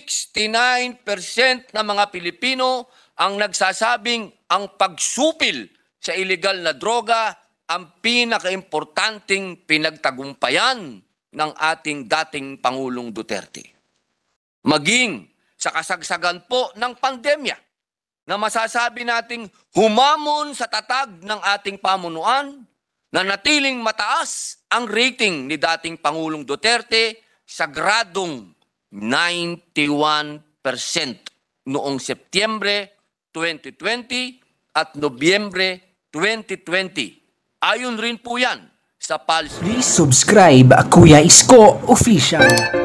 69% ng mga Pilipino ang nagsasabing ang pagsupil sa ilegal na droga ang pinakaimportanteng pinagtagumpayan ng ating dating Pangulong Duterte. Maging sa kasagsagan po ng pandemya na masasabi nating humamon sa tatag ng ating pamunuan na natiling mataas ang rating ni dating Pangulong Duterte sa gradong 91% noong Setyembre 2020 at Nobyembre 2020. Ayon rin po yan sa policy. Please subscribe Kuya Isko Official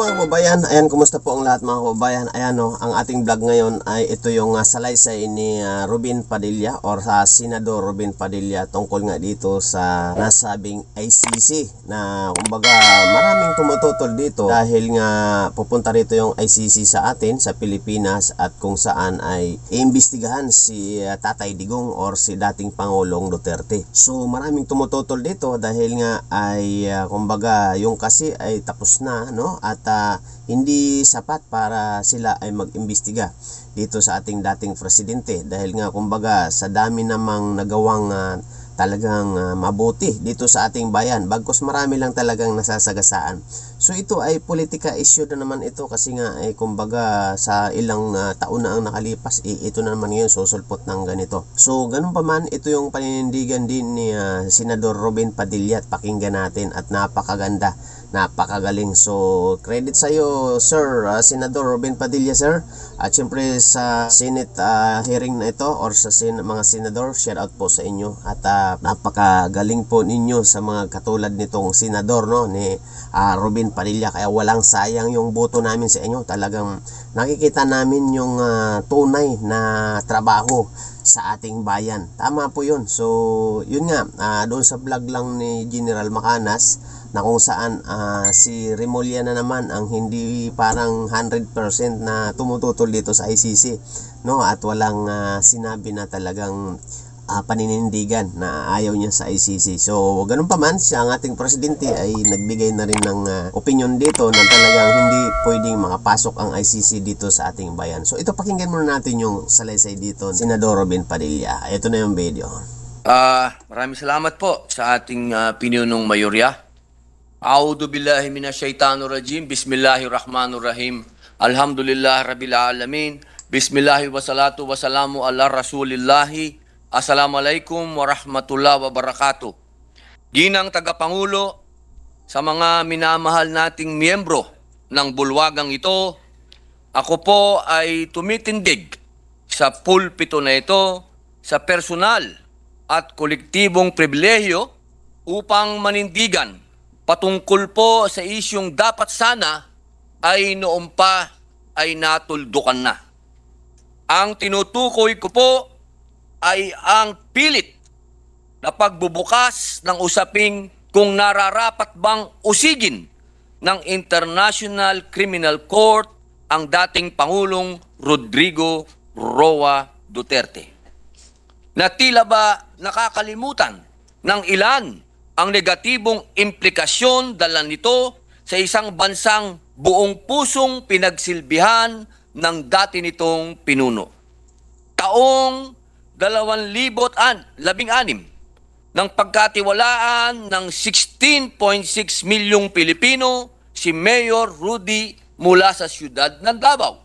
mga kababayan, ayan kumusta po ang lahat mga kababayan Ayan o, oh, ang ating vlog ngayon ay ito yung uh, salaysay ni uh, ah, Ruben Padilla or sa uh, Senador Ruben Padilla tungkol nga dito sa nasabing ICC na kumbaga maraming tumututol dito dahil nga pupunta rito yung ICC sa atin sa Pilipinas at kung saan ay iimbestigahan si uh, Tatay Digong or si dating Pangulong Duterte. So maraming tumututol dito dahil nga ay uh, kumbaga yung kasi ay tapos na no at uh, hindi sapat para sila ay mag-imbestiga dito sa ating dating presidente dahil nga kumbaga sa dami namang nagawang uh, talagang uh, mabuti dito sa ating bayan bagkos marami lang talagang nasasagasaan. So ito ay politika issue na naman ito kasi nga ay eh, kumbaga sa ilang uh, taon na ang nakalipas eh, ito na naman ngayon susulpot ng ganito. So ganun pa man ito yung paninindigan din ni uh, Senador Robin Padilla at pakinggan natin at napakaganda Napakagaling. So, credit sa iyo, Sir uh, Senador Ruben Padilla, sir. At syempre sa Senate uh, hearing na ito or sa sen mga senador, shout out po sa inyo. At uh, napakagaling po ninyo sa mga katulad nitong senador no ni uh, Ruben Padilla kaya walang sayang yung boto namin sa inyo. Talagang nakikita namin yung uh, tunay na trabaho sa ating bayan. Tama po 'yun. So, 'yun nga, uh, doon sa vlog lang ni General Macanas na kung saan uh, si Remolia na naman ang hindi parang 100% na tumututol dito sa ICC no at walang uh, sinabi na talagang uh, paninindigan na ayaw niya sa ICC. So, ganun pa man, si ang ating presidente ay nagbigay na rin ng uh, opinion dito na talagang hindi pwedeng makapasok ang ICC dito sa ating bayan. So, ito pakinggan muna natin yung salaysay dito, ni Senador Robin Padilla. Ito na yung video. Uh, maraming salamat po sa ating uh, pinunong mayorya A'udhu billahi minasyaitanir rajim. Bismillahirrahmanirrahim. Alhamdulillah rabbil alamin. Bismillahi wassalatu wassalamu ala rasulillahi. Assalamualaikum warahmatullahi wabarakatuh. Ginang tagapangulo sa mga minamahal nating miyembro ng bulwagang ito, ako po ay tumitindig sa pulpito na ito sa personal at kolektibong pribilehyo upang manindigan patungkol po sa isyung dapat sana ay noon pa ay natuldukan na. Ang tinutukoy ko po ay ang pilit na pagbubukas ng usaping kung nararapat bang usigin ng International Criminal Court ang dating Pangulong Rodrigo Roa Duterte. Na tila ba nakakalimutan ng ilan ang negatibong implikasyon dala nito sa isang bansang buong pusong pinagsilbihan ng dati nitong pinuno. Taong 2016 ng pagkatiwalaan ng 16.6 milyong Pilipino si Mayor Rudy mula sa siyudad ng Davao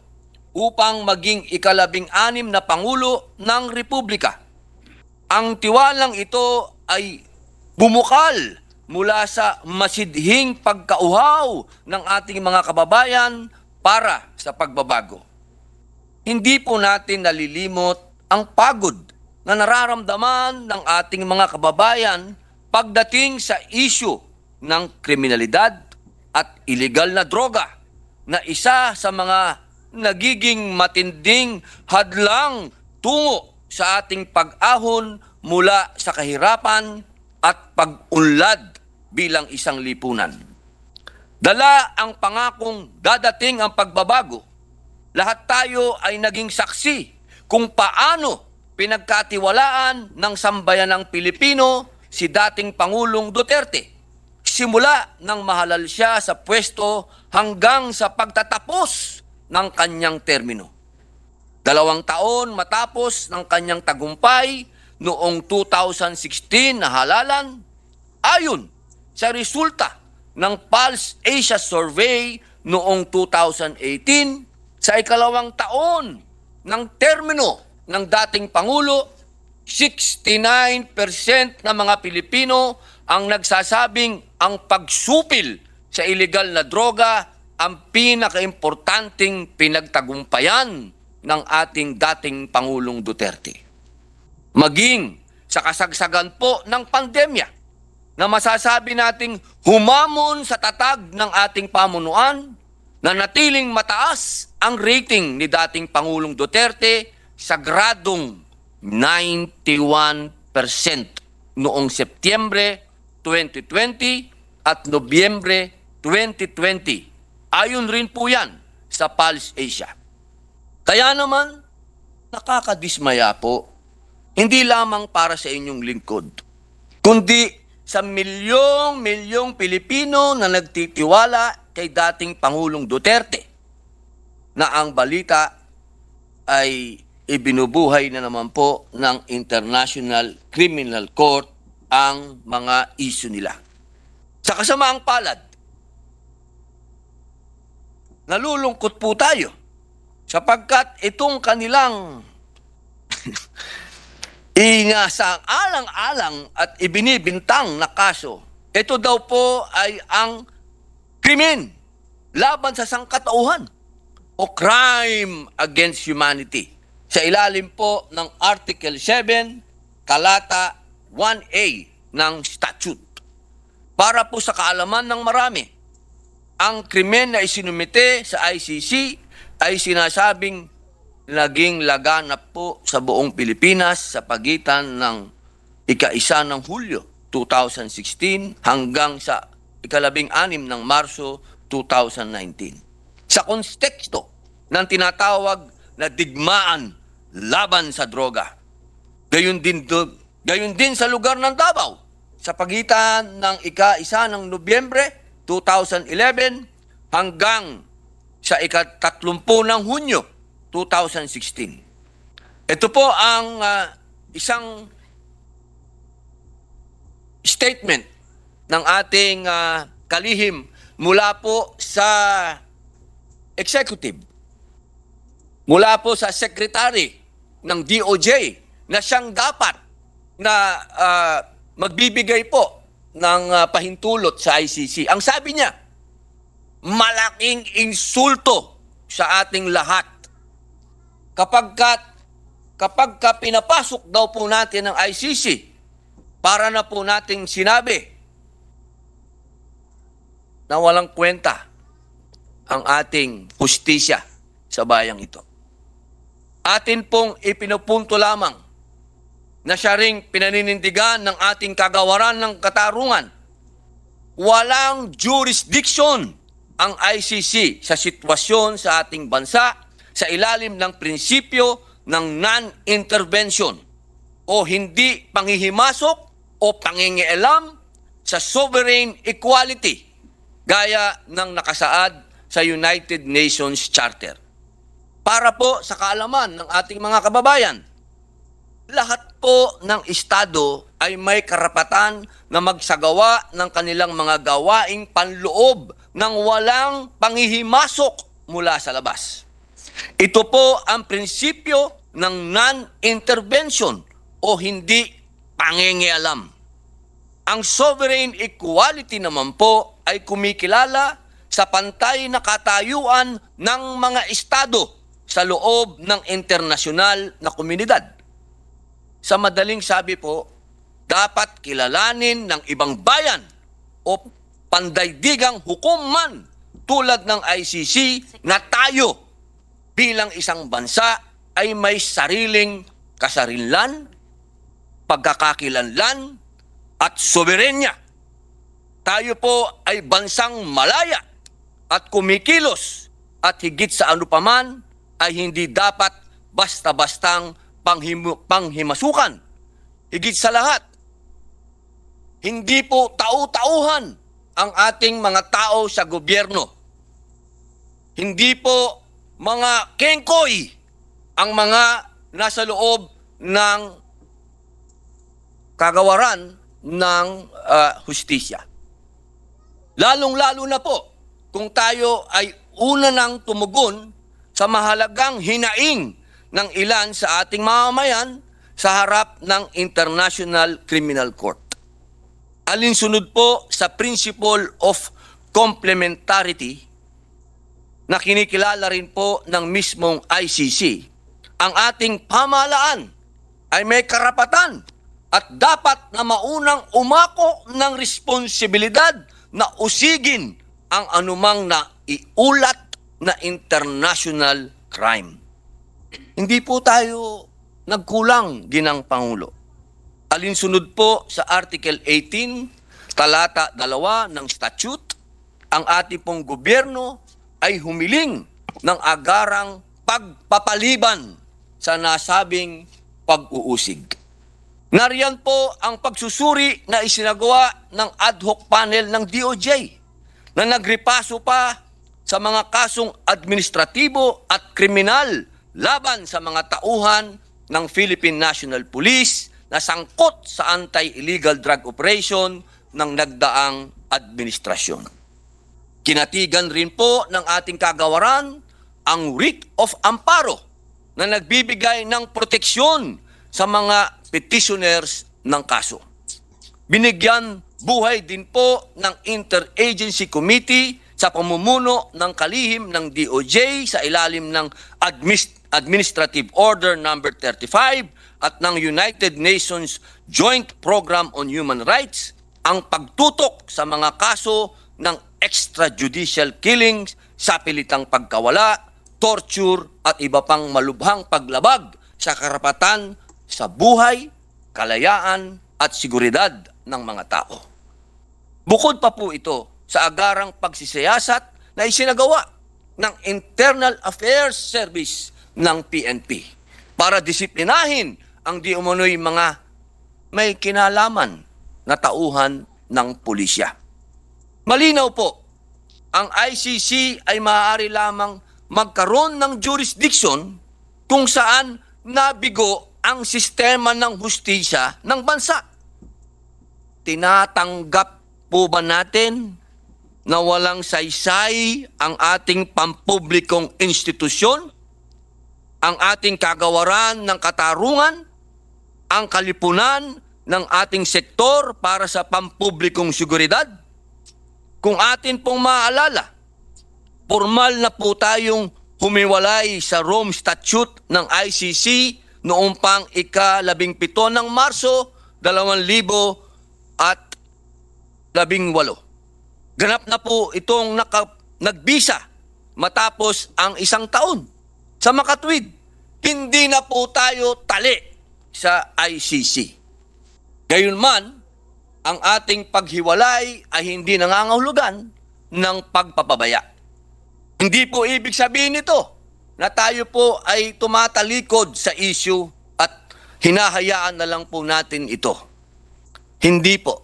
upang maging ikalabing anim na Pangulo ng Republika. Ang tiwalang ito ay bumukal mula sa masidhing pagkauhaw ng ating mga kababayan para sa pagbabago. Hindi po natin nalilimot ang pagod na nararamdaman ng ating mga kababayan pagdating sa isyu ng kriminalidad at ilegal na droga na isa sa mga nagiging matinding hadlang tungo sa ating pag-ahon mula sa kahirapan at pag-unlad bilang isang lipunan. Dala ang pangakong dadating ang pagbabago. Lahat tayo ay naging saksi kung paano pinagkatiwalaan ng sambayan ng Pilipino si dating Pangulong Duterte. Simula nang mahalal siya sa pwesto hanggang sa pagtatapos ng kanyang termino. Dalawang taon matapos ng kanyang tagumpay, noong 2016 na halalan ayon sa resulta ng Pulse Asia Survey noong 2018 sa ikalawang taon ng termino ng dating Pangulo, 69% ng mga Pilipino ang nagsasabing ang pagsupil sa ilegal na droga ang pinakaimportanting pinagtagumpayan ng ating dating Pangulong Duterte maging sa kasagsagan po ng pandemya na masasabi nating humamon sa tatag ng ating pamunuan na natiling mataas ang rating ni dating Pangulong Duterte sa gradong 91% noong Setyembre 2020 at Nobyembre 2020. Ayon rin po yan sa Pulse Asia. Kaya naman, nakakadismaya po hindi lamang para sa inyong lingkod, kundi sa milyong-milyong Pilipino na nagtitiwala kay dating Pangulong Duterte na ang balita ay ibinubuhay na naman po ng International Criminal Court ang mga iso nila. Sa kasamaang palad, nalulungkot po tayo sapagkat itong kanilang ingasang alang-alang at ibinibintang na kaso. Ito daw po ay ang krimen laban sa sangkatauhan o crime against humanity sa ilalim po ng Article 7, Kalata 1A ng Statute. Para po sa kaalaman ng marami, ang krimen na isinumite sa ICC ay sinasabing naging laganap po sa buong Pilipinas sa pagitan ng ikaisa ng Hulyo 2016 hanggang sa ikalabing anim ng Marso 2019. Sa konteksto ng tinatawag na digmaan laban sa droga. Gayun din, do, gayun din sa lugar ng Davao sa pagitan ng ika-isa ng Nobyembre 2011 hanggang sa ika-tatlumpo ng Hunyo 2016. Ito po ang uh, isang statement ng ating uh, kalihim mula po sa executive, mula po sa secretary ng DOJ na siyang dapat na uh, magbibigay po ng uh, pahintulot sa ICC. Ang sabi niya, malaking insulto sa ating lahat kapagkat kapag ka pinapasok daw po natin ng ICC para na po nating sinabi na walang kwenta ang ating hustisya sa bayang ito. Atin pong ipinupunto lamang na siya ring pinaninindigan ng ating kagawaran ng katarungan. Walang jurisdiction ang ICC sa sitwasyon sa ating bansa sa ilalim ng prinsipyo ng non-intervention o hindi pangihimasok o pangingialam sa sovereign equality gaya ng nakasaad sa United Nations Charter. Para po sa kaalaman ng ating mga kababayan, lahat po ng Estado ay may karapatan na magsagawa ng kanilang mga gawaing panloob ng walang pangihimasok mula sa labas. Ito po ang prinsipyo ng non-intervention o hindi pangingialam. Ang sovereign equality naman po ay kumikilala sa pantay na katayuan ng mga estado sa loob ng internasyonal na komunidad. Sa madaling sabi po, dapat kilalanin ng ibang bayan o pandaydigang hukuman tulad ng ICC na tayo bilang isang bansa ay may sariling kasarinlan, pagkakakilanlan, at soberenya. Tayo po ay bansang malaya at kumikilos at higit sa ano paman ay hindi dapat basta-bastang panghim- panghimasukan. Higit sa lahat, hindi po tau-tauhan ang ating mga tao sa gobyerno. Hindi po mga kengkoy ang mga nasa loob ng kagawaran ng uh, hustisya. Lalong-lalo na po kung tayo ay una nang tumugon sa mahalagang hinaing ng ilan sa ating mamamayan sa harap ng International Criminal Court. Alinsunod po sa principle of complementarity na kinikilala rin po ng mismong ICC. Ang ating pamahalaan ay may karapatan at dapat na maunang umako ng responsibilidad na usigin ang anumang na iulat na international crime. Hindi po tayo nagkulang ginang Pangulo. Alinsunod po sa Article 18, talata 2 ng statute, ang ating pong gobyerno ay humiling ng agarang pagpapaliban sa nasabing pag-uusig. Nariyan po ang pagsusuri na isinagawa ng ad hoc panel ng DOJ na nagripaso pa sa mga kasong administratibo at kriminal laban sa mga tauhan ng Philippine National Police na sangkot sa anti-illegal drug operation ng nagdaang administrasyon. Kinatigan rin po ng ating kagawaran ang writ of amparo na nagbibigay ng proteksyon sa mga petitioners ng kaso. Binigyan buhay din po ng Interagency Committee sa pamumuno ng kalihim ng DOJ sa ilalim ng Administ Administrative Order number no. 35 at ng United Nations Joint Program on Human Rights ang pagtutok sa mga kaso ng extrajudicial killings, sapilitang pagkawala, torture at iba pang malubhang paglabag sa karapatan sa buhay, kalayaan at siguridad ng mga tao. Bukod pa po ito sa agarang pagsisiyasat na isinagawa ng Internal Affairs Service ng PNP para disiplinahin ang di mga may kinalaman na tauhan ng pulisya. Malinaw po, ang ICC ay maaari lamang magkaroon ng jurisdiction kung saan nabigo ang sistema ng hustisya ng bansa. Tinatanggap po ba natin na walang saysay ang ating pampublikong institusyon, ang ating kagawaran ng katarungan, ang kalipunan ng ating sektor para sa pampublikong seguridad? Kung atin pong maalala, formal na po tayong humiwalay sa Rome Statute ng ICC noong pang ika-17 ng Marso 2018. Ganap na po itong naka, nagbisa matapos ang isang taon. Sa makatwid, hindi na po tayo tali sa ICC. Gayunman, ang ating paghiwalay ay hindi nangangahulugan ng pagpapabaya. Hindi po ibig sabihin nito na tayo po ay tumatalikod sa issue at hinahayaan na lang po natin ito. Hindi po.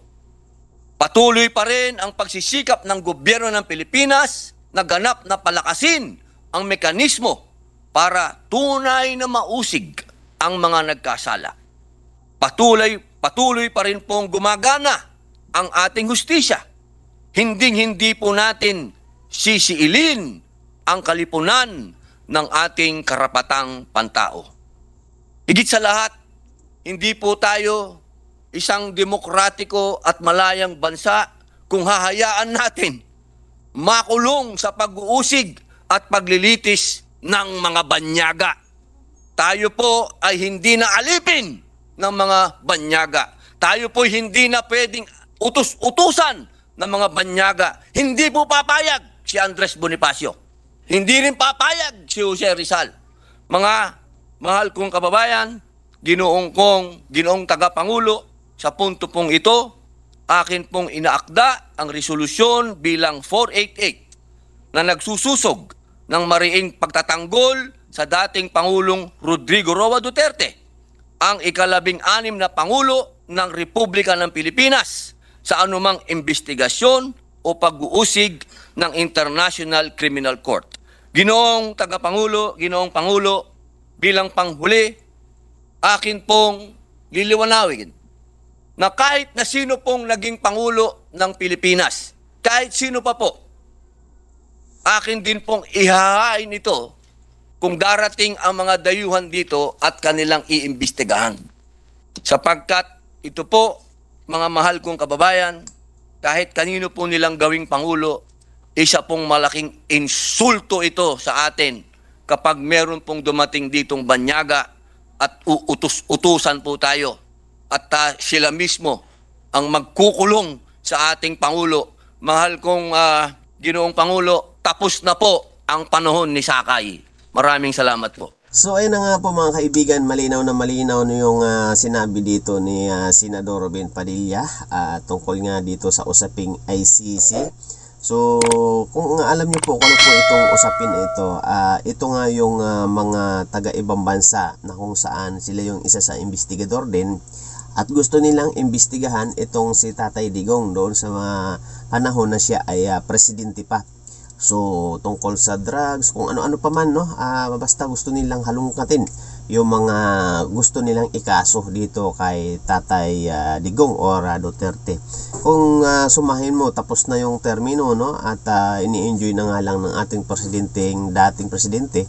Patuloy pa rin ang pagsisikap ng gobyerno ng Pilipinas na ganap na palakasin ang mekanismo para tunay na mausig ang mga nagkasala. Patuloy, patuloy pa rin pong gumagana ang ating hustisya. Hinding-hindi po natin sisiilin ang kalipunan ng ating karapatang pantao. Higit sa lahat, hindi po tayo isang demokratiko at malayang bansa kung hahayaan natin makulong sa pag-uusig at paglilitis ng mga banyaga. Tayo po ay hindi na alipin ng mga banyaga. Tayo po hindi na pwedeng utos-utusan ng mga banyaga. Hindi po papayag si Andres Bonifacio. Hindi rin papayag si Jose Rizal. Mga mahal kong kababayan, ginoong kong, ginoong tagapangulo, sa punto pong ito, akin pong inaakda ang resolusyon bilang 488 na nagsususog ng mariing pagtatanggol sa dating Pangulong Rodrigo Roa Duterte ang ikalabing anim na Pangulo ng Republika ng Pilipinas sa anumang investigasyon o pag-uusig ng International Criminal Court. Ginoong tagapangulo, ginoong pangulo, bilang panghuli, akin pong liliwanawin na kahit na sino pong naging pangulo ng Pilipinas, kahit sino pa po, akin din pong ihahain ito kung darating ang mga dayuhan dito at kanilang iimbestigahan. Sapagkat ito po, mga mahal kong kababayan, kahit kanino po nilang gawing Pangulo, isa pong malaking insulto ito sa atin kapag meron pong dumating ditong banyaga at uutos-utusan po tayo at uh, sila mismo ang magkukulong sa ating Pangulo. Mahal kong uh, ginoong Pangulo, tapos na po ang panahon ni Sakay. Maraming salamat po. So ayun nga po mga kaibigan, malinaw na malinaw no yung uh, sinabi dito ni uh, Senador Robin Padilla uh, tungkol nga dito sa usaping ICC. So kung alam niyo po kung ano po itong usapin ito, uh, ito nga yung uh, mga taga-ibang bansa na kung saan sila yung isa sa investigador din at gusto nilang imbestigahan itong si Tatay Digong doon sa mga panahon na siya ay uh, presidente pa So, tungkol sa drugs, kung ano-ano pa man, no? Uh, basta gusto nilang halungkatin yung mga gusto nilang ikaso dito kay Tatay uh, Digong or uh, Duterte. Kung uh, sumahin mo, tapos na yung termino, no? At uh, ini-enjoy na nga lang ng ating presidenteng, dating presidente,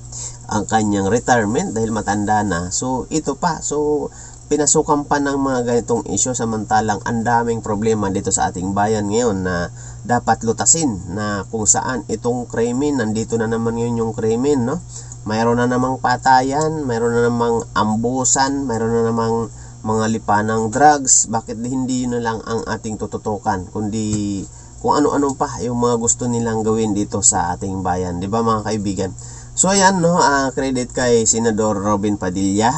ang kanyang retirement dahil matanda na. So, ito pa. So, pinasukan pa ng mga ganitong isyo samantalang ang daming problema dito sa ating bayan ngayon na uh, dapat lutasin na kung saan itong krimen, nandito na naman yun yung krimen, no? Mayroon na namang patayan, mayroon na namang ambusan, mayroon na namang mga ng drugs, bakit hindi na lang ang ating tututukan, kundi kung ano-ano pa yung mga gusto nilang gawin dito sa ating bayan, 'di ba mga kaibigan? So ayan no, uh, credit kay Senador Robin Padilla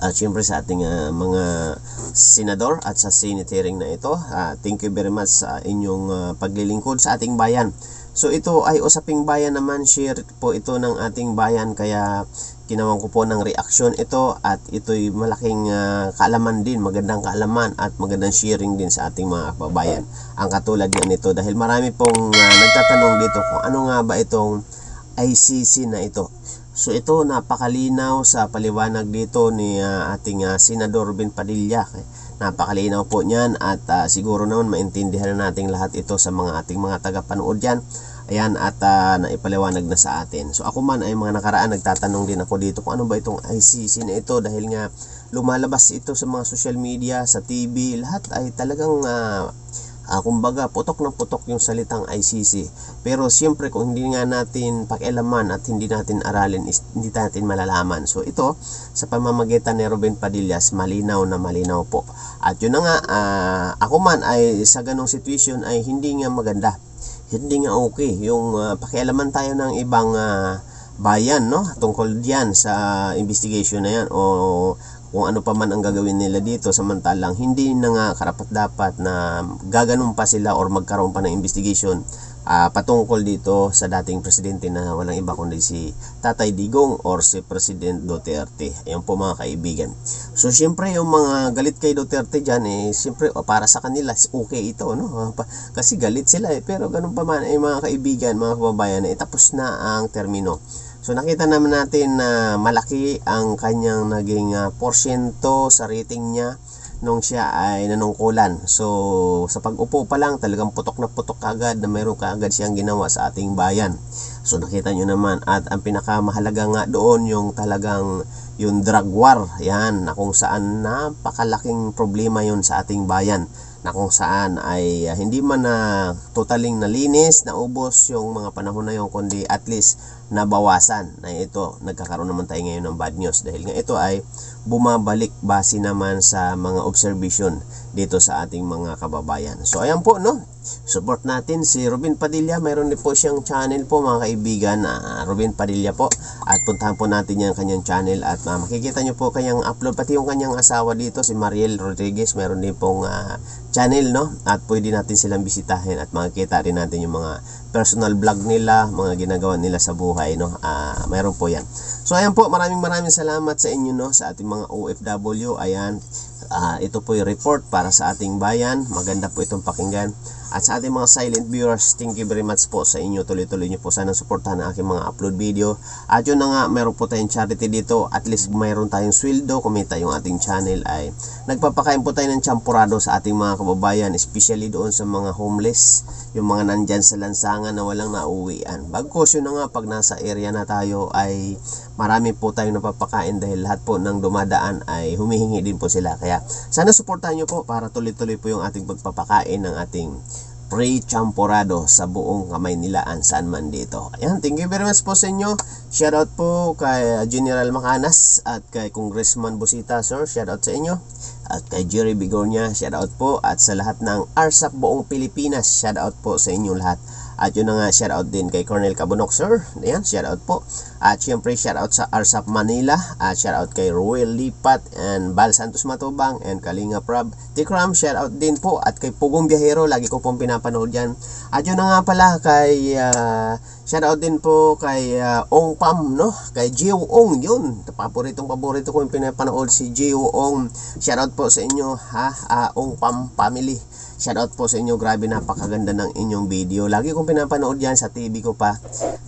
at syempre sa ating uh, mga senador at sa Senate hearing na ito. Uh, thank you very much sa inyong uh, paglilingkod sa ating bayan. So ito ay usaping bayan naman, share po ito ng ating bayan kaya kinawan ko po ng reaksyon ito at ito'y malaking uh, kaalaman din, magandang kaalaman at magandang sharing din sa ating mga kababayan. Ang katulad yan nito dahil marami pong uh, nagtatanong dito kung ano nga ba itong ICC na ito. So ito napakalinaw sa paliwanag dito ni uh, ating uh, Senador Ben Padilla. Eh, napakalinaw po niyan at uh, siguro naman maintindihan na natin lahat ito sa mga ating mga tagapanood diyan. Ayan at uh, naipaliwanag na sa atin. So ako man ay mga nakaraan nagtatanong din ako dito kung ano ba itong ICC na ito dahil nga lumalabas ito sa mga social media, sa TV, lahat ay talagang uh, Uh, kumbaga, putok ng putok yung salitang ICC. Pero siyempre, kung hindi nga natin pakialaman at hindi natin aralin, is, hindi natin malalaman. So ito, sa pamamagitan ni Ruben Padillas, malinaw na malinaw po. At yun na nga, uh, ako man ay sa ganong situation ay hindi nga maganda. Hindi nga okay. Yung uh, pakialaman tayo ng ibang... Uh, bayan no tungkol diyan sa investigation na yan o kung ano pa man ang gagawin nila dito samantalang hindi na nga karapat dapat na gaganon pa sila or magkaroon pa ng investigation uh, patungkol dito sa dating presidente na walang iba kundi si Tatay Digong or si President Duterte ayun po mga kaibigan so syempre yung mga galit kay Duterte dyan eh syempre para sa kanila okay ito no kasi galit sila eh pero ganun pa man eh mga kaibigan mga kababayan eh tapos na ang termino So nakita naman natin na malaki ang kanyang naging uh, porsyento sa rating niya nung siya ay nanungkulan. So sa pag-upo pa lang talagang putok na putok agad na meron kaagad siyang ginawa sa ating bayan. So nakita nyo naman at ang pinakamahalaga nga doon yung talagang yung drug war. Yan na kung saan napakalaking problema yon sa ating bayan na kung saan ay uh, hindi man na uh, totaling nalinis, naubos yung mga panahon na yun, kundi at least nabawasan na ito. Nagkakaroon naman tayo ngayon ng bad news dahil nga ito ay bumabalik base naman sa mga observation dito sa ating mga kababayan. So ayan po no, support natin si Robin Padilla. Mayroon din po siyang channel po mga kaibigan na uh, Robin Padilla po. At puntahan po natin yung kanyang channel at uh, makikita nyo po kanyang upload. Pati yung kanyang asawa dito si Mariel Rodriguez. Mayroon din pong uh, channel no at pwede natin silang bisitahin at makikita rin natin yung mga personal vlog nila, mga ginagawa nila sa buhay no. Uh, ah, mayroon po 'yan. So ayan po, maraming maraming salamat sa inyo no sa ating mga OFW. Ayan. Uh, ito po yung report para sa ating bayan. Maganda po itong pakinggan. At sa ating mga silent viewers, thank you very much po sa inyo. Tuloy-tuloy nyo po sana suportahan ang aking mga upload video. At yun na nga, meron po tayong charity dito. At least mayroon tayong sweldo. Kumita yung ating channel ay nagpapakain po tayo ng champurado sa ating mga kababayan. Especially doon sa mga homeless. Yung mga nandyan sa lansangan na walang nauwian. Bagkos yun na nga, pag nasa area na tayo ay marami po tayong napapakain dahil lahat po ng dumadaan ay humihingi din po sila. Kaya sana suportahan nyo po para tuloy-tuloy po yung ating pagpapakain ng ating Ray Champorado sa buong kamay nilaan saan man dito. Ayan, thank you very much po sa inyo. Shout out po kay General Macanas at kay Congressman Busita, sir. Shout out sa inyo. At kay Jerry Bigornia, shout out po. At sa lahat ng ARSAP buong Pilipinas, shout out po sa inyo lahat. At yun nga, shout out din kay Cornel Cabunok sir. Ayun, shout out po. At syempre, shout out sa Arsap Manila. At shout out kay Ruel Lipat and Bal Santos Matubang and Kalinga Prab. Tikram, shout out din po. At kay Pugong Biyahero, lagi ko pong pinapanood yan. At yun nga pala kay... Uh, ah, Shout out din po kay uh, Ong Pam, no? Kay Jiwo Ong, yun. Paboritong paborito ko yung pinapanood si Jiwo Ong. Shout out po sa inyo, ha? Uh, Ong Pam family. Shoutout po sa inyo. Grabe napakaganda ng inyong video. Lagi kong pinapanood yan sa TV ko pa.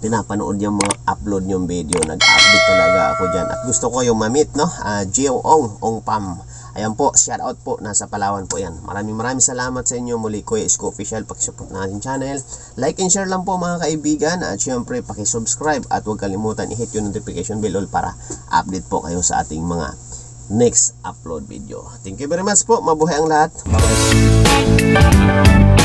Pinapanood yung mga upload yung video. Nag-update talaga ako dyan. At gusto ko yung mamit, no? Uh, ah, Gio Ong, Ong Pam. Ayan po, shoutout po. Nasa Palawan po yan. Maraming maraming salamat sa inyo. Muli ko, Isko Official. Pakisupport na ating channel. Like and share lang po mga kaibigan. At syempre, pakisubscribe. At huwag kalimutan, i-hit yung notification bell all para update po kayo sa ating mga next upload video. Thank you very much po. Mabuhay ang lahat. Bye.